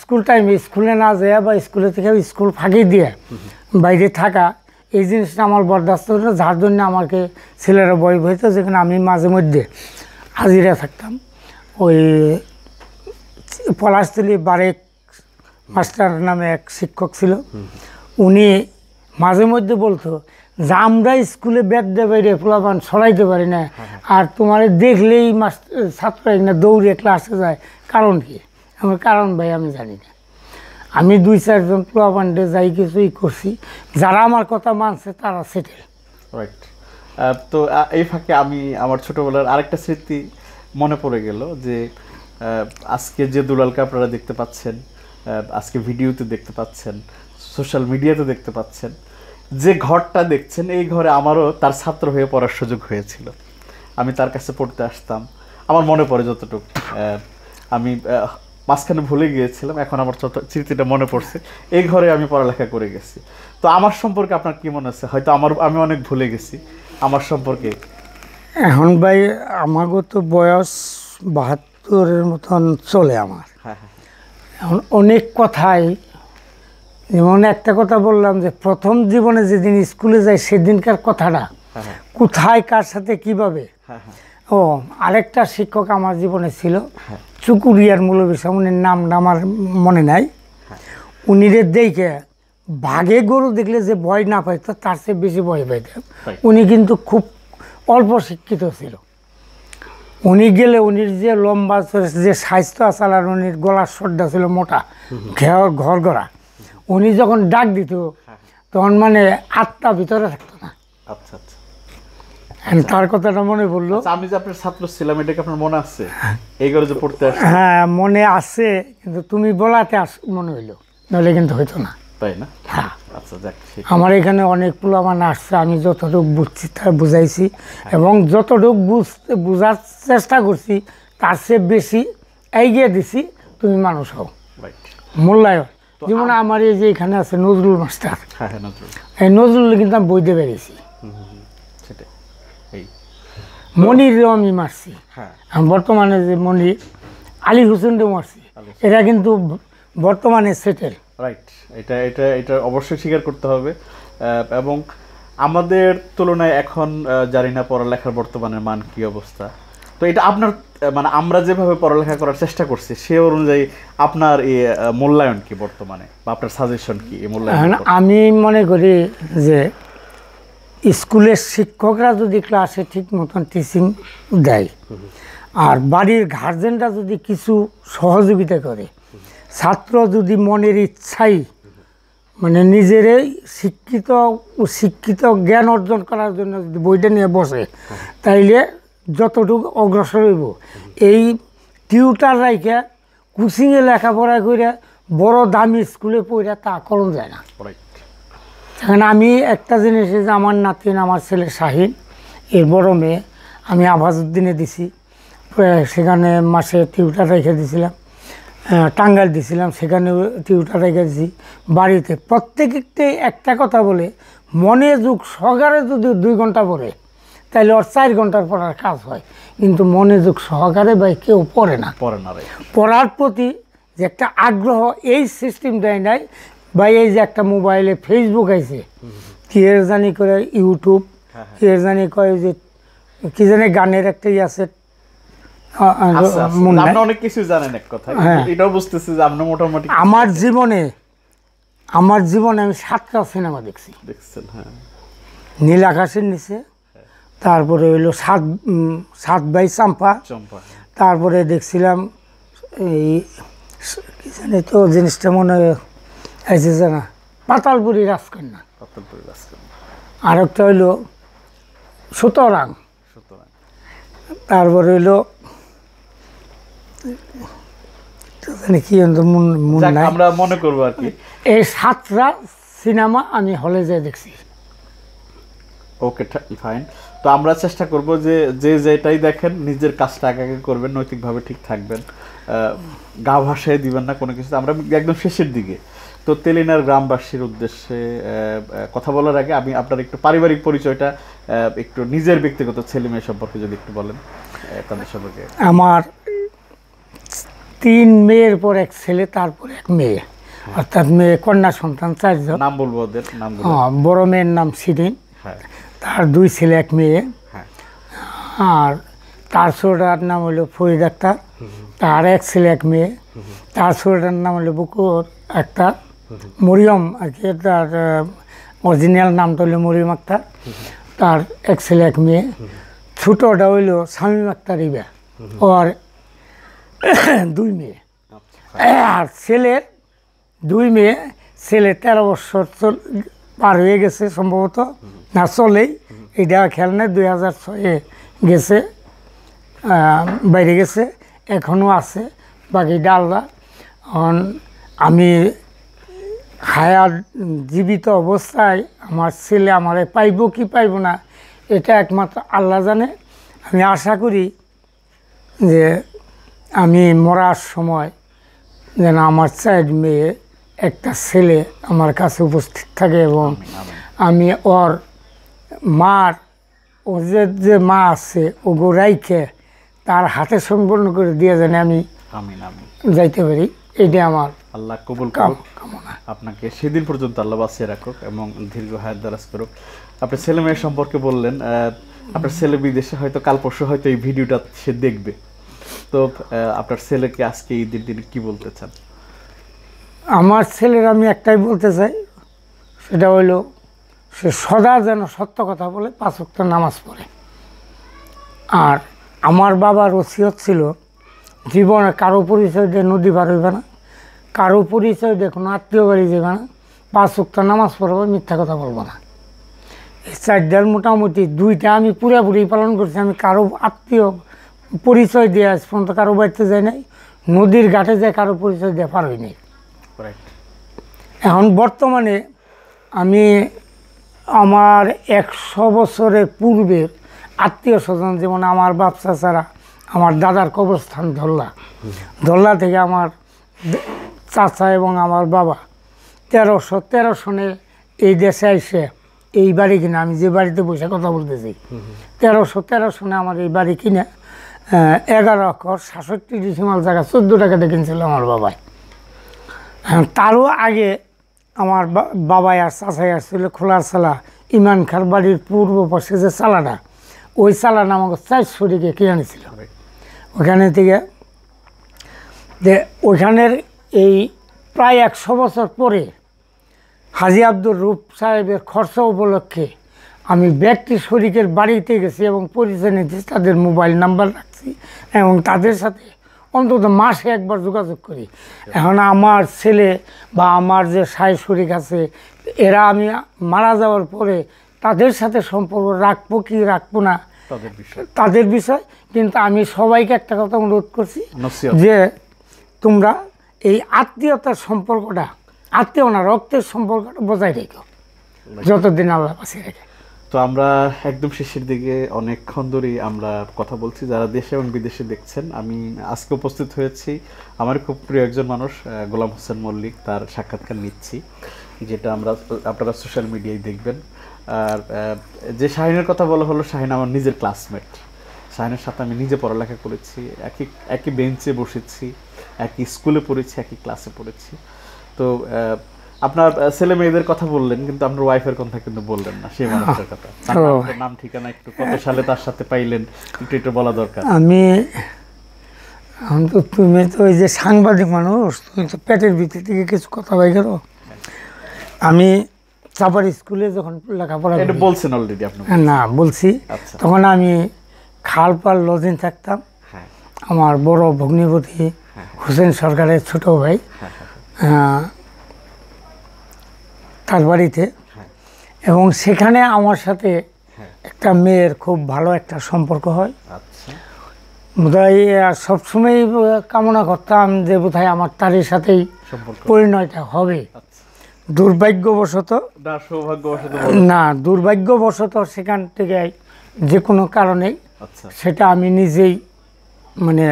Speaker 2: স্কুল টাইমে স্কুলে না যায় বা স্কুলে থেকে স্কুল ফাঁকি দিয়ে বাইরে থাকা এই জিনিসটা আমার বরদাস্ত হতো যার জন্য আমাকে ছেলেরা বয় হয়েছে যেখানে আমি মাঝে মধ্যে হাজিরা থাকতাম ওই পলাশতলি বারেক মাস্টার নামে এক শিক্ষক ছিল উনি মাঝে মধ্যে বলতো যে আমরা স্কুলে ব্যাট দেবে বাইরে পোলাপান সরাইতে পারি না আর তোমার দেখলেই মাস্টার ছাত্র না দৌড়ে ক্লাসে যায় কারণ কি আমার কারণ ভাই আমি জানি না আমি দুই চারজন প্লাবান্ডে যাই কিছুই করছি যারা আমার কথা মানছে তারা সেটেল রাইট তো এই ফাঁকে আমি আমার ছোটোবেলার
Speaker 1: আরেকটা স্মৃতি মনে পড়ে গেল যে আজকে যে দুলালকে আপনারা দেখতে পাচ্ছেন আজকে ভিডিওতে দেখতে পাচ্ছেন সোশ্যাল মিডিয়াতে দেখতে পাচ্ছেন যে ঘরটা দেখছেন এই ঘরে আমারও তার ছাত্র হয়ে পড়ার সুযোগ হয়েছিল আমি তার কাছে পড়তে আসতাম আমার মনে পড়ে যতটুকু আমি মাঝখানে ভুলে গিয়েছিলাম এখন আমার স্মৃতিটা মনে পড়ছে এই ঘরে আমি পড়ালেখা করে গেছি তো আমার সম্পর্কে আপনার কী মনে আছে হয়তো আমার আমি অনেক ভুলে গেছি আমার সম্পর্কে
Speaker 2: এখন ভাই আমার তো বয়স বাহাত্তরের মতন চলে আমার হ্যাঁ, হ্যাঁ। এখন অনেক কথাই যেমন একটা কথা বললাম যে প্রথম জীবনে যেদিন স্কুলে যাই সেদিনকার কথাটা হ্যাঁ, কোথায় কার সাথে কিভাবে ও আরেকটা শিক্ষক আমার জীবনে ছিল চুকুরিয়ার মৌলবী সাহেব উনির নামটা আমার মনে নাই উনিরে দেখে ভাগে গরু দেখলে যে ভয় না পাইত তার চেয়ে বেশি ভয় পাইত উনি কিন্তু খুব অল্প শিক্ষিত ছিল উনি গেলে উনির যে লম্বা যে স্বাস্থ্য আসাল আর উনির গলার শ্রদ্ধা ছিল মোটা ঘেয়ার ঘর গড়া উনি যখন ডাক দিত হ্যাঁ। তখন মানে আটটা ভিতরে থাকতো না আচ্ছা, আচ্ছা। তার কথাটা মনে পড়লো আচ্ছা, আমি যে আপনার
Speaker 1: ছাত্র ছিলাম এটাকে আপনার মনে আছে
Speaker 2: এই করে যে পড়তে আসছে হ্যাঁ মনে আছে কিন্তু তুমি বলাতে আস মনে হইলো নাহলে কিন্তু হইতো না তাই না হ্যাঁ আচ্ছা আমার এখানে অনেক পুলামান আসছে আমি যতটুকু বুঝছি তা বুঝাইছি হ্যাঁ। এবং যতটুকু বুঝতে বোঝার চেষ্টা করছি তার চেয়ে বেশি এগিয়ে দিছি তুমি মানুষ হও মূল্যায়ন যেমন আমার এই যে এখানে আছে নজরুল মাস্টার হ্যাঁ, হ্যাঁ, এই নজরুল কিন্তু আমি বইতে পেরেছি হ্যাঁ। মনিরও হ্যাঁ। আমি মারছি বর্তমানে যে মনির আলী হোসেনও মারছি এটা কিন্তু বর্তমানে সেটেল
Speaker 1: রাইট এটা এটা এটা অবশ্যই স্বীকার করতে হবে এবং আমাদের তুলনায় এখন জানি না পড়ালেখার বর্তমানের মান কি অবস্থা তো এটা আপনার মানে আমরা যেভাবে পড়ালেখা করার চেষ্টা করছি সে অনুযায়ী আপনার এই মূল্যায়ন কি বর্তমানে বা আপনার সাজেশন কি এই মূল্যায়ন হ্যাঁ,
Speaker 2: আমি মনে করি যে স্কুলের শিক্ষকরা যদি ক্লাসে ঠিক মতন টিচিং দেয় আর বাড়ির গার্জেনরা যদি কিছু সহযোগিতা করে ছাত্র যদি মনের ইচ্ছাই মানে নিজেরই শিক্ষিত শিক্ষিত জ্ঞান অর্জন করার জন্য যদি বইটা নিয়ে বসে তাইলে যতটুকু অগ্রসর হইব এই টিউটার রাইকে কোচিংয়ে লেখাপড়া করে বড় দামি স্কুলে পড়ে তা করণ যায় না এখন আমি একটা জিনিস যে আমার নাতিন আমার ছেলে শাহিন এর বড় মেয়ে আমি আভাসুদ্দিনে দিছি সেখানে মাসে টিউটার রেখে দিছিলাম টাঙ্গাইল দিছিলাম সেখানে টিউটার রেখে দিছি বাড়িতে প্রত্যেকটি একটা কথা বলে মনে যুগ সহকারে যদি দুই ঘন্টা পড়ে তাহলে ওর চার ঘন্টার পড়ার কাজ হয় কিন্তু যুগ সহকারে ভাই কেউ পড়ে না পড়ে না পড়ার প্রতি যে একটা আগ্রহ এই সিস্টেম দেয় নাই ভাই এই যে একটা মোবাইলে ফেসবুক আছে কি জানি করে ইউটিউব হ্যাঁ, হ্যাঁ। কি জানি করে যে কি জানি গানের একটা ইয়ে আছে আচ্ছা, আচ্ছা। হ্যাঁ। এটাও মোটামুটি আমার জীবনে আমার জীবনে আমি সাতটা সিনেমা দেখছি হ্যাঁ নীল আকাশের নিচে তারপরে হইলো সাত সাত বাই চাম্পা তারপরে দেখছিলাম এই জানি তো জিনিসটা মনে হয় এসেছে না পাতালপুরি রাজকন্যা পাতালপুরি রাজকন্যা আরেকটা হইল সুতরাং সুতরাং তারপর হইল কি আমরা মনে করবো আর কি এই সাতটা সিনেমা আমি হলে যাই দেখছি
Speaker 1: ওকে ফাইন তো আমরা চেষ্টা করব যে যে যেটাই দেখেন নিজের কাজটা আগে আগে করবেন নৈতিকভাবে ঠিক থাকবেন গা ভাসায় দিবেন না কোনো কিছু আমরা একদম শেষের দিকে তো তেলিনার গ্রামবাসীর উদ্দেশ্যে কথা বলার আগে আমি আপনার একটু পারিবারিক পরিচয়টা একটু নিজের ব্যক্তিগত ছেলে মেয়ে সম্পর্কে যদি একটু বলেন তাদের সম্পর্কে
Speaker 2: আমার তিন মেয়ের পর এক ছেলে তারপর এক মেয়ে হ্যাঁ। অর্থাৎ মেয়ে কন্যা সন্তান চারজন নাম বলবো ওদের নাম হ্যাঁ, বড় মেয়ের নাম সিরিন হ্যাঁ। তার দুই ছেলে এক মেয়ে আর তার ছোটার নাম হলো ফরিদ আক্তার তার এক ছেলে এক মেয়ে তার ছোটার নাম হলো বুকুর আক্তার মরিয়ম আর কি তার অরিজিনাল নাম হইল মরিয়ম আক্তার তার এক ছেলে এক মেয়ে ছোটটা হইল স্বামী আক্তার ইবা ওর (coughs) দুই মেয়ে আর ছেলের দুই মেয়ে ছেলে তেরো বছর পার হয়ে গেছে সম্ভবত না চলেই এটা খেয়াল নেই দুই হাজার ছয়ে গেছে বাইরে গেছে এখনও আছে বাকিটা এখন আমি হায়ার জীবিত অবস্থায় আমার ছেলে আমারে পাইব কি পাইব না এটা একমাত্র আল্লাহ জানে আমি আশা করি যে আমি মরার সময় যেন আমার চাইড মেয়ে একটা ছেলে আমার কাছে উপস্থিত থাকে এবং আমি ওর মার ও যে যে মা আছে ও গোড়াইকে তার হাতে সম্পন্ন করে দিয়ে যেন আমি যাইতে পারি এটা আমার
Speaker 1: আল্লাহ কবুল করুক আপনাকে সেদিন পর্যন্ত আল্লাহ বাঁচিয়ে রাখুক এবং দীর্ঘ হায়াত দারাজ করুক আপনি ছেলে মেয়ের সম্পর্কে বললেন আপনার ছেলে বিদেশে হয়তো কাল পরশু হয়তো এই ভিডিওটা সে দেখবে তো আপনার ছেলেকে আজকে এই দিন কি বলতে চান
Speaker 2: আমার ছেলের আমি একটাই বলতে চাই সেটা হইল সে সদা যেন সত্য কথা বলে পাঁচ ওয়াক্ত নামাজ পড়ে আর আমার বাবার ওসিয়ত ছিল জীবনে কারো পরিচয় দিয়ে নদী বার হইবে না কারো পরিচয় দেখুন আত্মীয় বাড়ি যেখানে পাঁচ উক্তা নামাজ পড়বো মিথ্যা কথা বলবো না এই চারটার মোটামুটি দুইটা আমি পুরাপুরি পালন করছি আমি কারো আত্মীয় পরিচয় দিয়ে আজ পর্যন্ত কারো বাড়িতে যাই নাই নদীর ঘাটে যায় কারো পরিচয় দেওয়া পারই নাই এখন বর্তমানে আমি আমার একশো বছরের পূর্বের আত্মীয় স্বজন যেমন আমার বাচ্চা ছাড়া আমার দাদার কবরস্থান ধরলা ধরলা থেকে আমার চাচা এবং আমার বাবা তেরোশো তেরো সনে এই দেশে এসে এই বাড়ি কিনে আমি যে বাড়িতে বসে কথা বলতেছি তেরোশো তেরো সনে আমার এই বাড়ি কিনে এগারো অক্ষর সাতষট্টি ডিসিমাল জায়গা চোদ্দো টাকাতে কিনছিল আমার বাবাই হ্যাঁ, তারও আগে আমার বাবাই আর চাচাই আসছিল খোলার চালা ইমান খার বাড়ির পূর্ব পাশে যে চালাটা ওই চালাটা আমাকে চারশো দিকে কিনে আনেছিল ওখানে থেকে যে ওইখানের এই প্রায় একশো বছর পরে হাজি আব্দুর রূপ সাহেবের খরচা উপলক্ষে আমি ব্যক্তি শরিকের বাড়িতে গেছি এবং পরিচয় নিয়েছি তাদের মোবাইল নাম্বার রাখছি এবং তাদের সাথে অন্তত মাসে একবার যোগাযোগ করি এখন আমার ছেলে বা আমার যে সাই শরিক আছে এরা আমি মারা যাওয়ার পরে তাদের সাথে সম্পর্ক রাখবো কি রাখবো না তাদের বিষয় কিন্তু আমি সবাইকে একটা কথা অনুরোধ করছি যে তোমরা এই আত্মীয়তার সম্পর্কটা আত্মীয় না রক্তের সম্পর্কটা বজায় রেখে যতদিন আল্লাহ
Speaker 3: পাশে রেখে
Speaker 1: তো আমরা একদম শেষের দিকে অনেকক্ষণ ধরেই আমরা কথা বলছি যারা দেশে এবং বিদেশে দেখছেন আমি আজকে উপস্থিত হয়েছি আমার খুব প্রিয় একজন মানুষ গোলাম হোসেন মল্লিক তার সাক্ষাৎকার নিচ্ছি যেটা আমরা আপনারা সোশ্যাল মিডিয়ায় দেখবেন আর যে শাহিনের কথা বলা হলো শাহিন আমার নিজের ক্লাসমেট শাহিনের সাথে আমি নিজে পড়ালেখা করেছি একই একই বেঞ্চে বসেছি একই স্কুলে পড়েছি একই ক্লাসে পড়েছি তো আপনার ছেলে মেয়েদের কথা বললেন কিন্তু আপনার ওয়াইফের কথা কিন্তু বললেন না সেই মানুষের কথা (laughs) নাম ঠিকানা একটু কত সালে তার সাথে পাইলেন একটু একটু বলা দরকার আমি
Speaker 2: আমি তো তুমি তো ওই যে সাংবাদিক মানুষ তুমি তো পেটের ভিত্তি থেকে কিছু কথা পাই গেল আমি চাপার স্কুলে যখন লেখাপড়া বলছেন অলরেডি আপনি না বলছি আচ্ছা। তখন আমি খালপাল লজিং থাকতাম হ্যাঁ। আমার বড় ভগ্নিপতি হুসেন সরকারের ছোট ভাই তার বাড়িতে এবং সেখানে আমার সাথে একটা মেয়ের খুব ভালো একটা সম্পর্ক হয় আর সবসময় কামনা করতাম যে বোধহয় আমার তারই সাথেই পরিণয়টা হবে দুর্ভাগ্যবশত না দুর্ভাগ্যবশত সেখান থেকে যে কোনো কারণেই আচ্ছা। সেটা আমি নিজেই মানে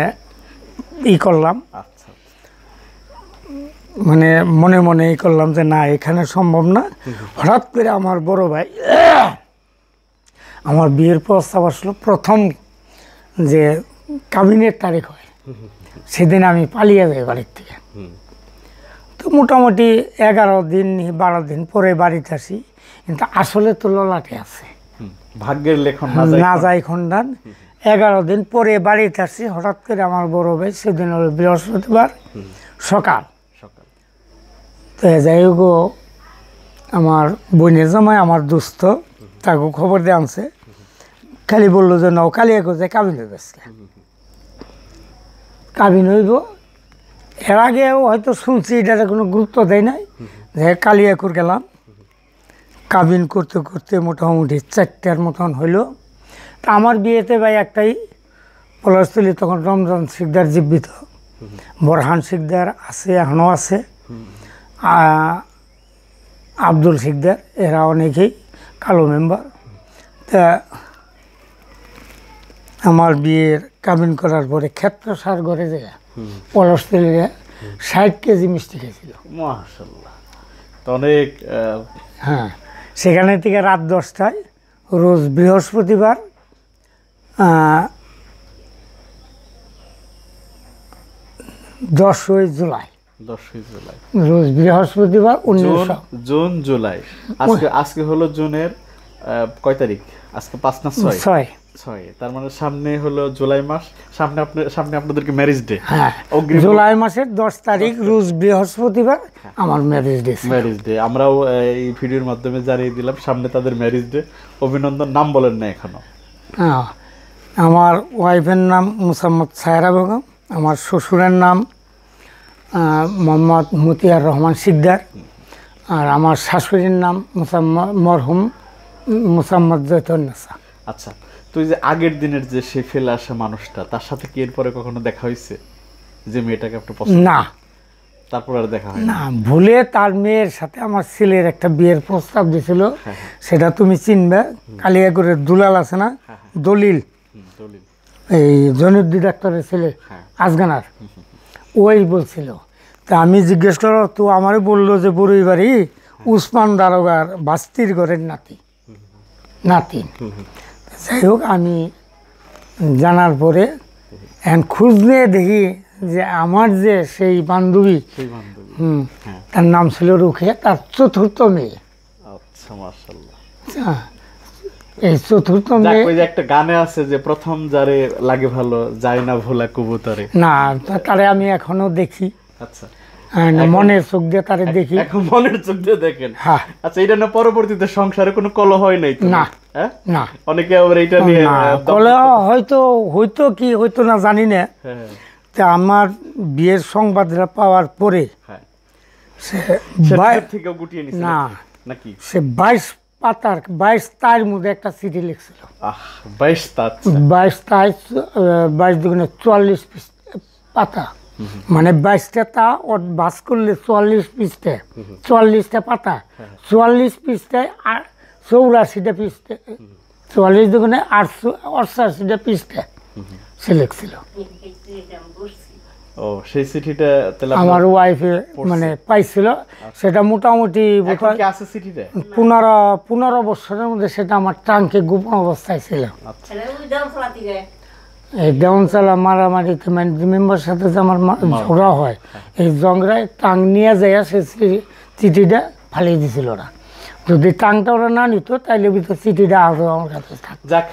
Speaker 2: ই করলাম
Speaker 3: আচ্ছা, আচ্ছা।
Speaker 2: মানে মনে মনে ই করলাম যে না এখানে সম্ভব না হঠাৎ করে আমার বড় ভাই আমার বিয়ের প্রস্তাব আসলো প্রথম যে কাবিনের তারিখ হয় সেদিন আমি পালিয়ে যাই বাড়ির থেকে তো মোটামুটি এগারো দিন বারো দিন পরে বাড়িতে আসি কিন্তু আসলে তো ললাটে আছে
Speaker 1: ভাগ্যের লেখন না
Speaker 2: যাই খন্ডান এগারো দিন পরে বাড়িতে আসছি হঠাৎ করে আমার বড় ভাই সেদিন হলো বৃহস্পতিবার সকাল তো যাই গো আমার বোনের জামাই আমার দুস্থ তাকে খবর দিয়ে আনছে খালি বললো যে নাও কালি এগো যে কাবিন হইব আজকে কাবিন হইব এর আগেও হয়তো শুনছি এটাতে কোনো গুরুত্ব দেয় নাই যে কালিয়াকুর গেলাম কাবিন করতে করতে মোটামুটি চারটার মতন হইলো তা আমার বিয়েতে ভাই একটাই পলাশতলি তখন রমজান শিকদার জীবিত বরহান শিকদার আছে এখনও আছে আব্দুল শিকদার এরা অনেকেই কালো মেম্বার তা আমার বিয়ের কাবিন করার পরে ক্ষেত্র সার ঘরে যায় পলাশতলিরা ষাট কেজি মিষ্টি খেয়েছিল
Speaker 1: অনেক হ্যাঁ
Speaker 2: সেখানে থেকে রাত দশটায় রোজ বৃহস্পতিবার দশই জুলাই
Speaker 1: দশই জুলাই
Speaker 2: রোজ বৃহস্পতিবার
Speaker 1: জুন জুলাই আজকে আজকে হলো জুনের কয় তারিখ আজকে পাঁচ না ছয় ছয় ছয় তার মানে সামনে হলো জুলাই মাস সামনে আপনার সামনে আপনাদেরকে ম্যারেজ ডে হ্যাঁ জুলাই মাসের দশ তারিখ রোজ বৃহস্পতিবার
Speaker 2: হ্যাঁ। আমার ম্যারেজ ডে ম্যারেজ
Speaker 1: ডে আমরাও এই ভিডিওর মাধ্যমে জানিয়ে দিলাম সামনে তাদের ম্যারেজ ডে অভিনন্দন নাম বলেন না এখনো
Speaker 2: হ্যাঁ আমার ওয়াইফের নাম মুসাম্মদ সায়রা বেগম আমার শ্বশুরের নাম মোহাম্মদ মতিয়ার রহমান সিদ্দার আর আমার শাশুড়ির নাম মুসাম্মদ মরহুম মুসাম্মদ জৈতন্যাসা
Speaker 1: আচ্ছা তুই যে আগের দিনের যে সে ফেলে আসা মানুষটা তার সাথে কি এরপরে কখনো দেখা হয়েছে যে মেয়েটাকে একটা পছন্দ না তারপর আর দেখা
Speaker 2: হয় না ভুলে তার মেয়ের সাথে আমার ছেলের একটা বিয়ের প্রস্তাব দিয়েছিল হ্যাঁ, হ্যাঁ। সেটা তুমি চিনবে কালিয়াগুড়ের দুলাল আছে না হ্যাঁ, দলিল এই জনুদ্দি ডাক্তারের ছেলে হ্যাঁ। আজগানার ওই বলছিল তা আমি জিজ্ঞেস করো তো আমারে বললো যে বড়ই বাড়ি হ্যাঁ। উসমান দারোগার বাস্তির ঘরের নাতি নাতি যাই হোক আমি জানার পরে এখন খোঁজ নিয়ে দেখি যে আমার যে সেই বান্ধবী হুম হ্যাঁ। তার নাম ছিল রুখে তার চতুর্থ মেয়ে
Speaker 1: আচ্ছা মার্শাল্লাহ
Speaker 2: আচ্ছা, এই চতুর্থ
Speaker 1: একটা গানে আছে যে প্রথম যারে লাগে ভালো যায় না ভোলা কবুতরে
Speaker 2: না তারে আমি এখনো দেখি আচ্ছা হ্যাঁ, মনের চোখ দিয়ে তারে দেখি এখন
Speaker 1: মনের চোখ দিয়ে দেখেন আচ্ছা এটা না পরবর্তীতে সংসারে কোনো কলহ হয় নাই না হ্যাঁ? না অনেকে আবার এটা নিয়ে কলহ
Speaker 2: হয়তো হয়তো কি হয়তো না জানি না হ্যাঁ। তা আমার বিয়ের সংবাদটা পাওয়ার পরে সে না নাকি সে বাইশ পাতার বাইশ তার মধ্যে একটা চিঠি লিখছিল বাইশ তার বাইশ তার দুগুণে চুয়াল্লিশ পাতা মানে বাইশটা তা ওর বাস করলে চুয়াল্লিশ পিসটা চুয়াল্লিশটা পাতা চুয়াল্লিশ পিসটায় আর চৌরাশিটা পিসটা চুয়াল্লিশ দুগুণে আটশো অষ্টাশিটা পিসটা সে লিখছিল
Speaker 1: ও সেই চিঠিটা আমার ওয়াইফে মানে
Speaker 2: পাইছিল আচ্ছা। সেটা মোটামুটি আছে চিঠিটা পনেরো পনেরো বছরের মধ্যে সেটা আমার ট্রাঙ্কে গোপন অবস্থায় ছিল আচ্ছা। এই দেওয়ানচালা মারামারিতে মানে মেম্বার সাথে যে আমার ঝগড়া হয় হ্যাঁ। এই জংরায় টাং নিয়ে যাইয়া সে চিঠিটা ফালিয়ে দিয়েছিল ওরা যদি টাংটা ওরা না নিত তাইলে ভিতর চিঠিটা আজও আমার কাছে থাক
Speaker 1: যাক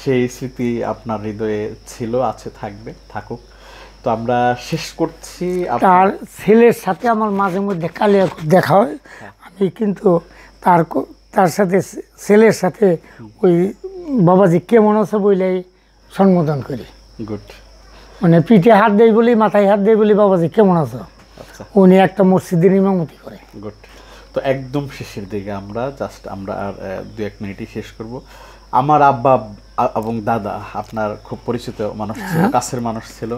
Speaker 1: সেই স্মৃতি আপনার হৃদয়ে ছিল আছে থাকবে থাকুক তো আমরা শেষ করছি তার
Speaker 2: ছেলের সাথে আমার মাঝে মধ্যে কালিয়া দেখা হয় হ্যাঁ। আমি কিন্তু তার তার সাথে ছেলের সাথে ওই বাবাজি কেমন আছে বইলে সম্বোধন করি গুড মানে পিঠে হাত দেয় বলি মাথায় হাত দেয় বলি বাবাজি কেমন আছো আচ্ছা। উনি একটা মসজিদের ইমামতি
Speaker 1: করে গুড তো একদম শেষের দিকে আমরা জাস্ট আমরা আর দু এক মিনিটই শেষ করব আমার আব্বা এবং দাদা আপনার খুব পরিচিত মানুষ ছিল হ্যাঁ। কাছের মানুষ ছিল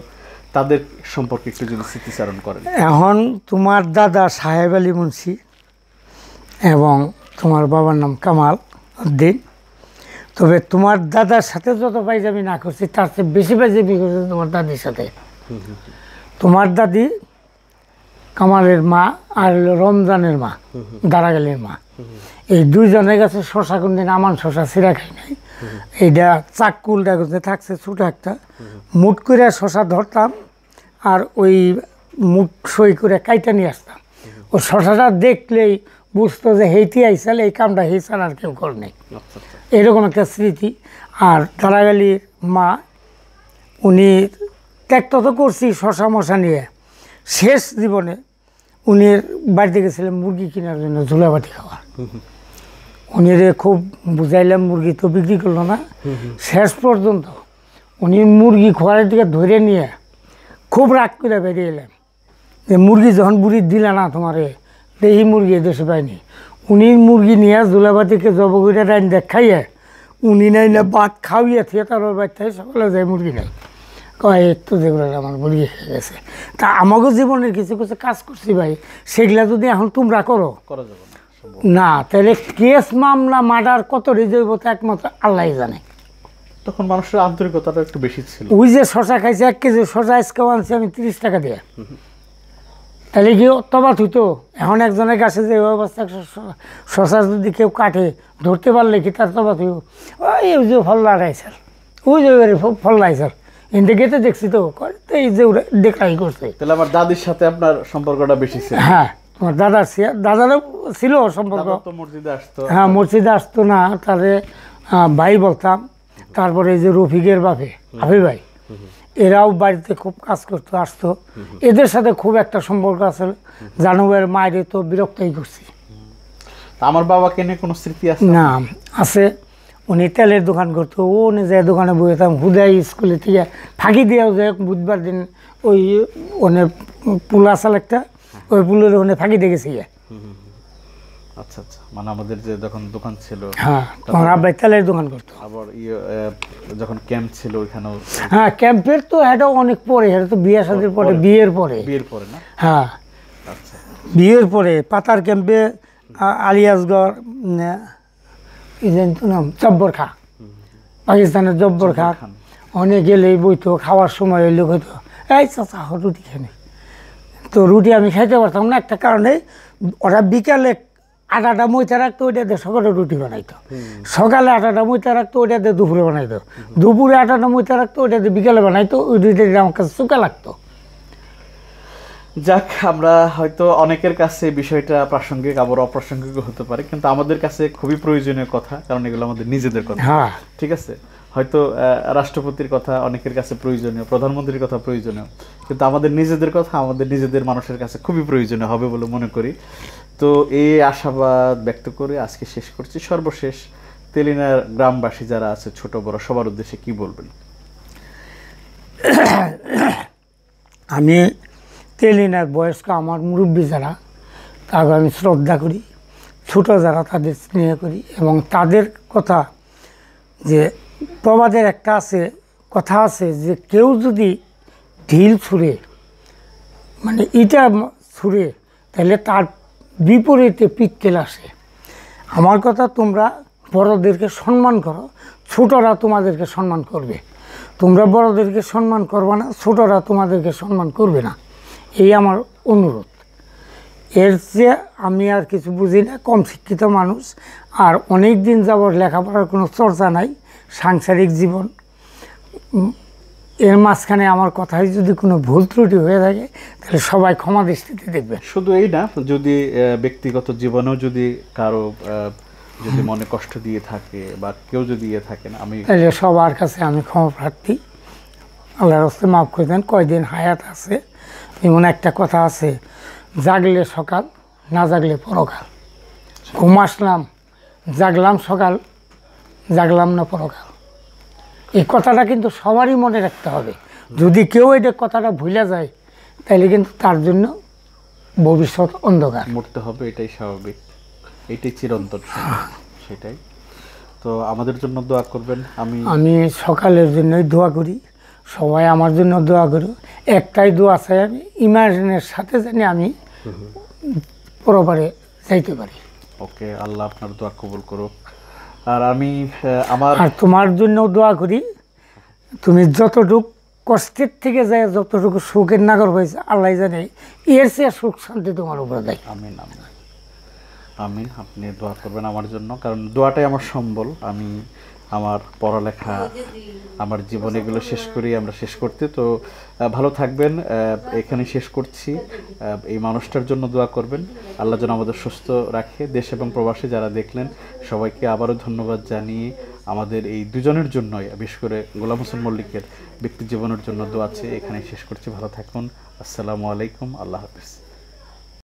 Speaker 1: তাদের সম্পর্কে একটু যদি স্মৃতিচারণ করেন এখন
Speaker 2: তোমার দাদা সাহেব আলী মুন্সি এবং তোমার বাবার নাম কামাল উদ্দিন তবে তোমার দাদার সাথে যত পাইজামি না করছি তার চেয়ে বেশি পাইজামি করছি তোমার দাদির সাথে তোমার দাদি কামালের মা আর রমজানের মা দারাগালের মা এই দুইজনের কাছে শশা কোন দিন আমার শশা সিরা খাই নাই এইটা চাকুলটা করতে থাকছে ছোট একটা মুট করে শশা ধরতাম আর ওই মুখ সই করে কাইটা নিয়ে আসতাম ও শশাটা দেখলেই বুঝতো যে হেঁটে আইসাল এই কামটা হেসাল আর কেউ করে নেই আচ্ছা, আচ্ছা। এরকম একটা স্মৃতি আর তারাগালির মা উনি ত্যাক্ত তো করছি শশা মশা নিয়ে শেষ জীবনে উনি বাড়িতে গেছিলেন মুরগি কেনার জন্য ঝুলাবাটি খাওয়া উনি খুব বুঝাইলাম মুরগি তো বিক্রি করলো না শেষ পর্যন্ত উনি মুরগি খোয়ারের দিকে ধরে নিয়ে খুব রাগ করে বেরিয়ে এলাম যে মুরগি যখন বুড়ি দিলে না তোমারে এই মুরগি দেশে পাইনি উনি মুরগি নিয়ে জুলাবাতিকে জব করে রাইন দেখাইয়ে উনি নাই না বাদ খাওয়িয়ে থিয়েটারের বাচ্চায় সকালে যায় মুরগি নাই কয় একটু যেগুলো আমার মুরগি হয়ে গেছে তা আমাকে জীবনের কিছু কিছু কাজ করছি ভাই সেগুলা যদি এখন তোমরা করো না তাহলে কেস মামলা মার্ডার কত রিজেব একমাত্র আল্লাহ জানে তখন মানুষের আন্তরিকতাটা একটু বেশি ছিল ওই যে শশা খাইছে এক কেজি শশা আজকেও আনছি আমি তিরিশ টাকা দিয়ে তাহলে কি তবা হইতো এখন একজনের কাছে যে অবস্থা শশা যদি কেউ কাটে ধরতে পারলে কি তার তবা হইব ওই ওই যে ফল লাগাই স্যার ওই যে ফল লাই স্যার কিন্তু গেতে দেখছি তো তো এই যে দেখাই করছে তাহলে আমার দাদির সাথে আপনার সম্পর্কটা বেশি ছিল হ্যাঁ তোমার দাদার দাদারও ছিল সম্পর্ক
Speaker 1: মসজিদে আসতো হ্যাঁ
Speaker 2: মসজিদে আসতো না তাহলে ভাই বলতাম তারপরে এই যে রফিকের বাপে হাফি ভাই এরাও বাড়িতে খুব কাজ করতে আসতো এদের সাথে খুব একটা সম্পর্ক আছে জানুবের মায়ের তো বিরক্তই করছি আমার বাবাকে নিয়ে কোনো স্মৃতি আছে না আছে উনি তেলের দোকান করতো ও নিজে দোকানে বইতাম হুদাই স্কুলে থেকে ফাঁকি দিয়েও যে বুধবার দিন ওই ওনে পুল আসাল একটা হ্যাঁ। ওই পুলের ওনে ফাঁকি দিয়ে গেছি
Speaker 1: আচ্ছা আচ্ছা মানে আমাদের যে যখন দোকান ছিল হ্যাঁ তখন আব্বাই তেলের দোকান করতো আবার ইয়ে যখন ক্যাম্প ছিল ওইখানেও
Speaker 2: হ্যাঁ ক্যাম্পের তো এটা অনেক পরে এটা তো বিয়ে শাদির পরে বিয়ের পরে বিয়ের পরে না হ্যাঁ আচ্ছা বিয়ের পরে পাতার ক্যাম্পে আলিয়াসগড় নাম জব্বর খা পাকিস্তানের জব্বর খা অনেক গেলেই বইতো খাওয়ার সময় লোক হইতো এই চাচা রুটি খেয়ে তো রুটি আমি খাইতে পারতাম না একটা কারণে ওরা বিকালে আটাটা মইতে রাখতো ওইটা দিয়ে সকালে রুটি বানাইতো সকালে আটাটা মইতে রাখতো ওইটা দিয়ে দুপুরে বানাইতো দুপুরে আটাটা মইতে রাখতো ওইটা দিয়ে বিকেলে বানাইতো ওই দুইটা দিয়ে আমার কাছে চুকা লাগতো যাক আমরা হয়তো
Speaker 1: অনেকের কাছে বিষয়টা প্রাসঙ্গিক আবার অপ্রাসঙ্গিক হতে পারে কিন্তু আমাদের কাছে খুবই প্রয়োজনীয় কথা কারণ এগুলো আমাদের নিজেদের কথা হ্যাঁ। ঠিক আছে হয়তো রাষ্ট্রপতির কথা অনেকের কাছে প্রয়োজনীয় প্রধানমন্ত্রীর কথা প্রয়োজনীয় কিন্তু আমাদের নিজেদের কথা আমাদের নিজেদের মানুষের কাছে খুবই প্রয়োজনীয় হবে বলে মনে করি তো এই আশাবাদ ব্যক্ত করে আজকে শেষ করছি সর্বশেষ তেলিনার গ্রামবাসী যারা আছে ছোট বড় সবার উদ্দেশ্যে কি বলবেন
Speaker 2: আমি তেলিনার বয়স্ক আমার মুরব্বী যারা তাকে আমি শ্রদ্ধা করি ছোট যারা তাদের স্নেহ করি এবং তাদের কথা যে প্রবাদের একটা আছে কথা আছে যে কেউ যদি ঢিল ছুঁড়ে মানে ইটা ছুঁড়ে তাহলে তার বিপরীতে পিত্তেল আসে আমার কথা তোমরা বড়দেরকে সম্মান করো ছোটরা তোমাদেরকে সম্মান করবে তোমরা বড়দেরকে সম্মান করবে না ছোটরা তোমাদেরকে সম্মান করবে না এই আমার অনুরোধ এর চেয়ে আমি আর কিছু বুঝি না কম শিক্ষিত মানুষ আর অনেক দিন যাবৎ লেখাপড়ার কোনো চর্চা নাই সাংসারিক জীবন এর মাঝখানে আমার কথায় যদি কোনো ভুল ত্রুটি হয়ে থাকে তাহলে সবাই ক্ষমা দৃষ্টিতে দেখবেন
Speaker 1: শুধু এই না যদি ব্যক্তিগত জীবনেও যদি কারো যদি মনে কষ্ট দিয়ে থাকে বা কেউ যদি ইয়ে থাকে না আমি
Speaker 2: সবার কাছে আমি ক্ষমা প্রার্থী আল্লাহ রস্তে মাফ করে দেন কয়দিন হায়াত আছে এমন একটা কথা আছে জাগলে সকাল না জাগলে পরকাল ঘুম আসলাম জাগলাম সকাল জাগলাম না পরকাল এই কথাটা কিন্তু সবারই মনে রাখতে হবে যদি কেউ এটা কথাটা ভুলে যায় তাইলে কিন্তু তার জন্য ভবিষ্যৎ অন্ধকার
Speaker 1: মরতে হবে এটাই স্বাভাবিক এটাই চিরন্তন সেটাই তো আমাদের জন্য দোয়া করবেন আমি আমি
Speaker 2: সকালের জন্যই দোয়া করি সবাই আমার জন্য দোয়া করো একটাই দোয়া চাই আমি ইমাজিনের সাথে জানি আমি পরপারে যাইতে পারি
Speaker 1: ওকে আল্লাহ আপনার দোয়া কবুল করো আর আমি আমার আর
Speaker 2: তোমার জন্য দোয়া করি তুমি যতটুক কষ্টের থেকে যায় যতটুকু সুখের নাগর হয়েছে আল্লাহ জানে এর চেয়ে সুখ শান্তি তোমার উপরে দেয়
Speaker 1: আমিন আমিন আমিন আপনি দোয়া করবেন আমার জন্য কারণ দোয়াটাই আমার সম্বল আমি আমার পড়ালেখা আমার জীবন এগুলো শেষ করি আমরা শেষ করতে তো ভালো থাকবেন এখানে শেষ করছি এই মানুষটার জন্য দোয়া করবেন আল্লাহ যেন আমাদের সুস্থ রাখে দেশ এবং প্রবাসী যারা দেখলেন সবাইকে আবারও ধন্যবাদ জানিয়ে আমাদের এই দুজনের জন্যই বিশেষ করে গোলাম হোসেন মল্লিকের ব্যক্তি জীবনের
Speaker 3: জন্য দোয়া আছে এখানে শেষ করছি ভালো থাকুন আসসালামু আলাইকুম আল্লাহ হাফিজ